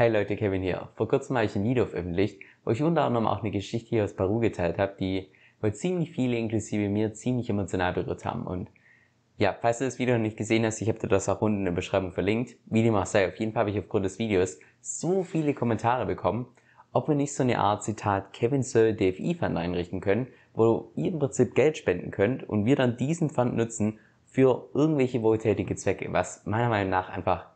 Hey Leute, Kevin hier. Vor kurzem habe ich ein Video veröffentlicht, wo ich unter anderem auch eine Geschichte hier aus Peru geteilt habe, die wohl ziemlich viele inklusive mir ziemlich emotional berührt haben. Und ja, falls du das Video noch nicht gesehen hast, ich habe dir das auch unten in der Beschreibung verlinkt. Wie dem auch sei, auf jeden Fall habe ich aufgrund des Videos so viele Kommentare bekommen, ob wir nicht so eine Art, Zitat, Kevin Soll DFI Fund einrichten können, wo ihr im Prinzip Geld spenden könnt und wir dann diesen Fund nutzen für irgendwelche wohltätige Zwecke, was meiner Meinung nach einfach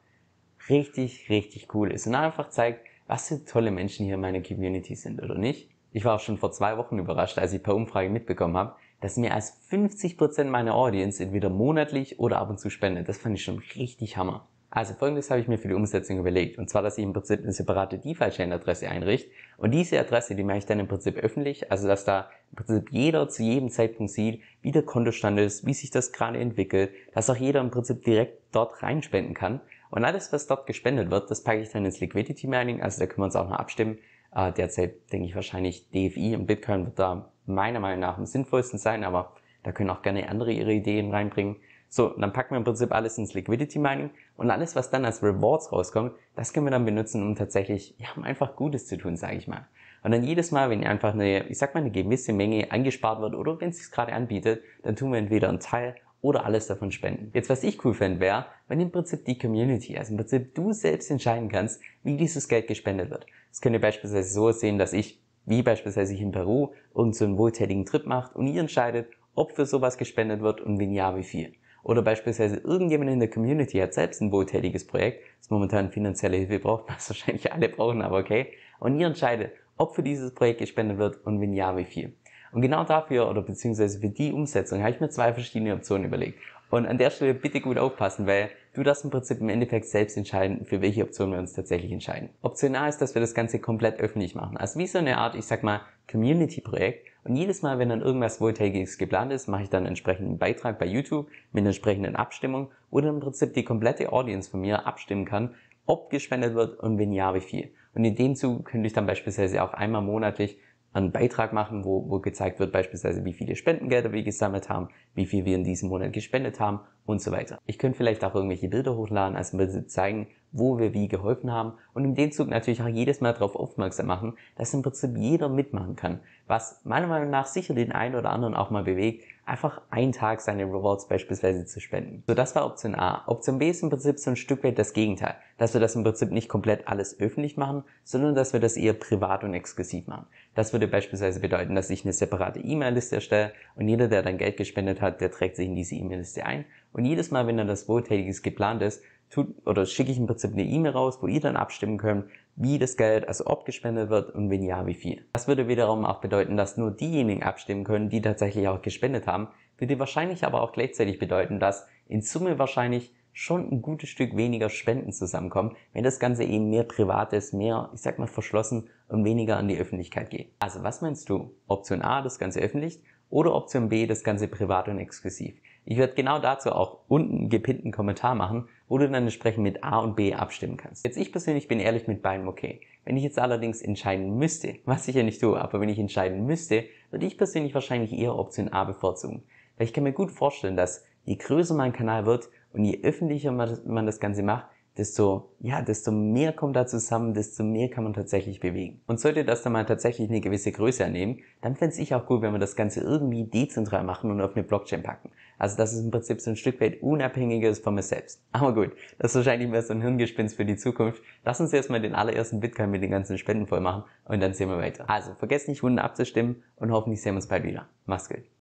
richtig, richtig cool ist und einfach zeigt, was für tolle Menschen hier in meiner Community sind, oder nicht? Ich war auch schon vor zwei Wochen überrascht, als ich per Umfrage mitbekommen habe, dass mehr als 50% meiner Audience entweder monatlich oder ab und zu spendet. Das fand ich schon richtig Hammer. Also folgendes habe ich mir für die Umsetzung überlegt. Und zwar, dass ich im Prinzip eine separate DeFi-Chain-Adresse einrichte. Und diese Adresse, die mache ich dann im Prinzip öffentlich. Also, dass da im Prinzip jeder zu jedem Zeitpunkt sieht, wie der Kontostand ist, wie sich das gerade entwickelt. Dass auch jeder im Prinzip direkt dort reinspenden kann. Und alles, was dort gespendet wird, das packe ich dann ins Liquidity Mining. Also da können wir uns auch noch abstimmen. Äh, derzeit denke ich wahrscheinlich DFI und Bitcoin wird da meiner Meinung nach am sinnvollsten sein, aber da können auch gerne andere ihre Ideen reinbringen. So, dann packen wir im Prinzip alles ins Liquidity Mining und alles, was dann als Rewards rauskommt, das können wir dann benutzen, um tatsächlich, ja, um einfach Gutes zu tun, sage ich mal. Und dann jedes Mal, wenn einfach eine, ich sag mal, eine gewisse Menge angespart wird oder wenn es sich gerade anbietet, dann tun wir entweder einen Teil oder alles davon spenden. Jetzt, was ich cool fände, wäre, wenn im Prinzip die Community, also im Prinzip du selbst entscheiden kannst, wie dieses Geld gespendet wird. Das könnt ihr beispielsweise so sehen, dass ich, wie beispielsweise ich in Peru, uns so einen wohltätigen Trip macht und ihr entscheidet, ob für sowas gespendet wird und wenn ja, wie viel. Oder beispielsweise irgendjemand in der Community hat selbst ein wohltätiges Projekt, das momentan finanzielle Hilfe braucht, was wahrscheinlich alle brauchen, aber okay. Und ihr entscheidet, ob für dieses Projekt gespendet wird und wenn ja, wie viel. Und genau dafür oder beziehungsweise für die Umsetzung habe ich mir zwei verschiedene Optionen überlegt. Und an der Stelle bitte gut aufpassen, weil du das im Prinzip im Endeffekt selbst entscheiden, für welche Option wir uns tatsächlich entscheiden. Optional ist, dass wir das Ganze komplett öffentlich machen. Also wie so eine Art, ich sag mal, Community-Projekt. Und jedes Mal, wenn dann irgendwas Wohltägiges geplant ist, mache ich dann einen entsprechenden Beitrag bei YouTube mit einer entsprechenden Abstimmung, wo dann im Prinzip die komplette Audience von mir abstimmen kann, ob gespendet wird und wenn ja, wie viel. Und in dem Zug könnte ich dann beispielsweise auch einmal monatlich einen Beitrag machen, wo, wo gezeigt wird beispielsweise, wie viele Spendengelder wir gesammelt haben, wie viel wir in diesem Monat gespendet haben und so weiter. Ich könnte vielleicht auch irgendwelche Bilder hochladen, also mir zeigen, wo wir wie geholfen haben und in dem Zug natürlich auch jedes Mal darauf aufmerksam machen, dass im Prinzip jeder mitmachen kann, was meiner Meinung nach sicher den einen oder anderen auch mal bewegt, einfach einen Tag seine Rewards beispielsweise zu spenden. So, das war Option A. Option B ist im Prinzip so ein Stück weit das Gegenteil, dass wir das im Prinzip nicht komplett alles öffentlich machen, sondern dass wir das eher privat und exklusiv machen. Das würde beispielsweise bedeuten, dass ich eine separate E-Mail-Liste erstelle und jeder, der dann Geld gespendet hat, der trägt sich in diese E-Mail-Liste ein. Und jedes Mal, wenn dann das Wohltätiges geplant ist, tut, oder schicke ich im Prinzip eine E-Mail raus, wo ihr dann abstimmen könnt, wie das Geld, also ob gespendet wird und wenn ja, wie viel. Das würde wiederum auch bedeuten, dass nur diejenigen abstimmen können, die tatsächlich auch gespendet haben, würde wahrscheinlich aber auch gleichzeitig bedeuten, dass in Summe wahrscheinlich schon ein gutes Stück weniger Spenden zusammenkommen, wenn das Ganze eben mehr privat ist, mehr, ich sag mal, verschlossen und weniger an die Öffentlichkeit geht. Also was meinst du? Option A, das Ganze öffentlich oder Option B, das Ganze privat und exklusiv. Ich werde genau dazu auch unten einen gepinnten Kommentar machen, wo du dann entsprechend mit A und B abstimmen kannst. Jetzt ich persönlich bin ehrlich mit beidem okay. Wenn ich jetzt allerdings entscheiden müsste, was ich ja nicht tue, aber wenn ich entscheiden müsste, würde ich persönlich wahrscheinlich eher Option A bevorzugen. Weil ich kann mir gut vorstellen, dass je größer mein Kanal wird und je öffentlicher man das Ganze macht, desto, ja, desto mehr kommt da zusammen, desto mehr kann man tatsächlich bewegen. Und sollte das dann mal tatsächlich eine gewisse Größe annehmen, dann fände ich auch gut, wenn wir das Ganze irgendwie dezentral machen und auf eine Blockchain packen. Also dass es im Prinzip so ein Stück weit unabhängiger ist von mir selbst. Aber gut, das ist wahrscheinlich mehr so ein Hirngespinst für die Zukunft. Lass uns erstmal den allerersten Bitcoin mit den ganzen Spenden voll machen und dann sehen wir weiter. Also vergesst nicht, Wunden abzustimmen und hoffentlich sehen wir uns bald wieder. Mach's gut.